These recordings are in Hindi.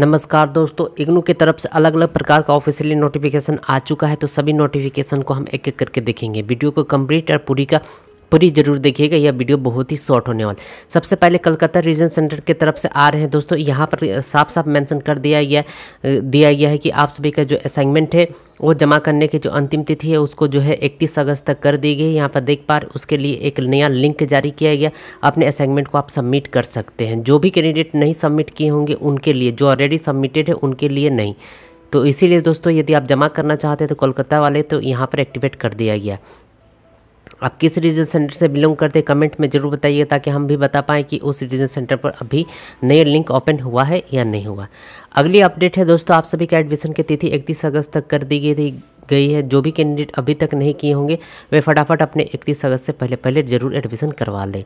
नमस्कार दोस्तों इग्नू की तरफ से अलग अलग प्रकार का ऑफिशियली नोटिफिकेशन आ चुका है तो सभी नोटिफिकेशन को हम एक एक करके देखेंगे वीडियो को कंप्लीट और पूरी का पूरी जरूर देखिएगा यह वीडियो बहुत ही शॉर्ट होने वाला सबसे पहले कलकत्ता रीजन सेंटर की तरफ से आ रहे हैं दोस्तों यहाँ पर साफ साफ मेंशन कर दिया गया दिया गया है कि आप सभी का जो असाइनमेंट है वो जमा करने की जो अंतिम तिथि है उसको जो है इकतीस अगस्त तक कर दी गई यहाँ पर देख पा उसके लिए एक नया लिंक जारी किया गया अपने असाइनमेंट को आप सबमिट कर सकते हैं जो भी कैंडिडेट नहीं सबमिट किए होंगे उनके लिए जो ऑलरेडी सबमिटेड है उनके लिए नहीं तो इसीलिए दोस्तों यदि आप जमा करना चाहते हैं तो कोलकाता वाले तो यहाँ पर एक्टिवेट कर दिया गया आप किस रीजन सेंटर से बिलोंग करते हैं कमेंट में ज़रूर बताइए ताकि हम भी बता पाएँ कि उस रीजन सेंटर पर अभी नया लिंक ओपन हुआ है या नहीं हुआ अगली अपडेट है दोस्तों आप सभी का एडमिशन की तिथि इकतीस अगस्त तक कर दी गई थी गई है जो भी कैंडिडेट अभी तक नहीं किए होंगे वे फटाफट अपने इकतीस अगस्त से पहले पहले जरूर एडमिशन करवा लें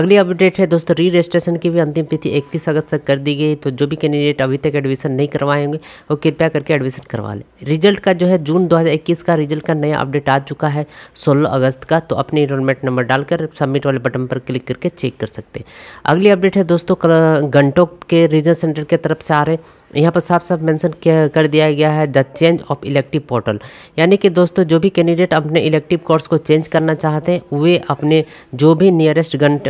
अगली अपडेट है दोस्तों री रजिस्ट्रेशन की भी अंतिम तिथि इकतीस अगस्त तक कर दी गई तो जो भी कैंडिडेट अभी तक एडमिशन नहीं करवाए होंगे वो कृपया करके एडमिशन करवा लें रिजल्ट का जो है जून दो का रिजल्ट का नया अपडेट आ चुका है सोलह अगस्त का तो अपने इनरोलमेंट नंबर डालकर सबमिट वाले बटन पर क्लिक करके चेक कर सकते हैं अगली अपडेट है दोस्तों घंटों के रीजन सेंटर के तरफ से आ रहे यहाँ पर साफ साफ मेंशन कर दिया गया है the change of elective portal यानी कि दोस्तों जो भी कैंडिडेट अपने इलेक्टिव कोर्स को चेंज करना चाहते हैं वे अपने जो भी नियरेस्ट घंट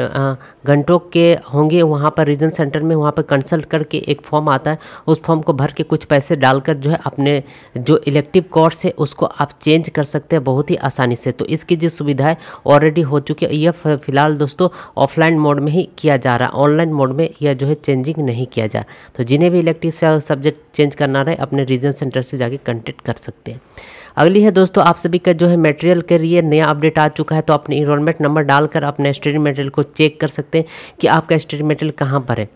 घंटों के होंगे वहाँ पर रीजन सेंटर में वहाँ पर कंसल्ट करके एक फॉर्म आता है उस फॉर्म को भर के कुछ पैसे डालकर जो है अपने जो इलेक्टिव कोर्स है उसको आप चेंज कर सकते हैं बहुत ही आसानी से तो इसकी जो सुविधाएँ ऑलरेडी हो चुकी है यह फिलहाल दोस्तों ऑफलाइन मोड में ही किया जा रहा है ऑनलाइन मोड में यह जो है चेंजिंग नहीं किया जा तो जिन्हें भी इलेक्टिव सब्जेक्ट चेंज करना रहे अपने रीजन सेंटर से जाके कंटेक्ट कर सकते हैं अगली है दोस्तों आप सभी का जो है मेटेरियल के लिए नया अपडेट आ चुका है तो अपने इनरोलमेंट नंबर डालकर अपने स्टडी मेटेरियल को चेक कर सकते हैं कि आपका स्टडी मेटेरियल कहाँ पर है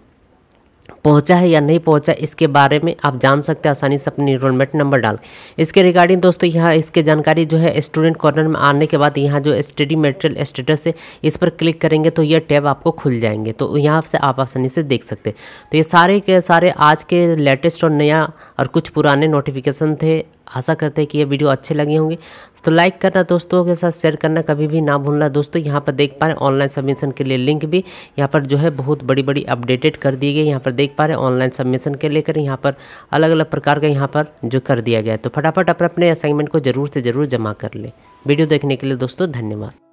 पहुंचा है या नहीं पहुंचा इसके बारे में आप जान सकते हैं आसानी से अपनी इनरोलमेंट नंबर डाल इसके रिगार्डिंग दोस्तों यहाँ इसके जानकारी जो है स्टूडेंट कॉर्नर में आने के बाद यहाँ जो स्टडी मटेरियल स्टेटस है इस पर क्लिक करेंगे तो ये टैब आपको खुल जाएंगे तो यहाँ से आप आसानी से देख सकते हैं तो ये सारे के सारे आज के लेटेस्ट और नया और कुछ पुराने नोटिफिकेशन थे आशा करते हैं कि ये वीडियो अच्छे लगे होंगे तो लाइक करना दोस्तों के साथ शेयर करना कभी भी ना भूलना दोस्तों यहाँ पर देख पा रहे हैं ऑनलाइन सबमिशन के लिए लिंक भी यहाँ पर जो है बहुत बड़ी बड़ी अपडेटेड कर दी गई यहाँ पर देख पा रहे हैं ऑनलाइन सबमिशन के लेकर यहाँ पर अलग अलग प्रकार का यहाँ पर जो कर दिया गया तो फटाफट अपने अपने असाइनमेंट को ज़रूर से ज़रूर जमा कर लें वीडियो देखने के लिए दोस्तों धन्यवाद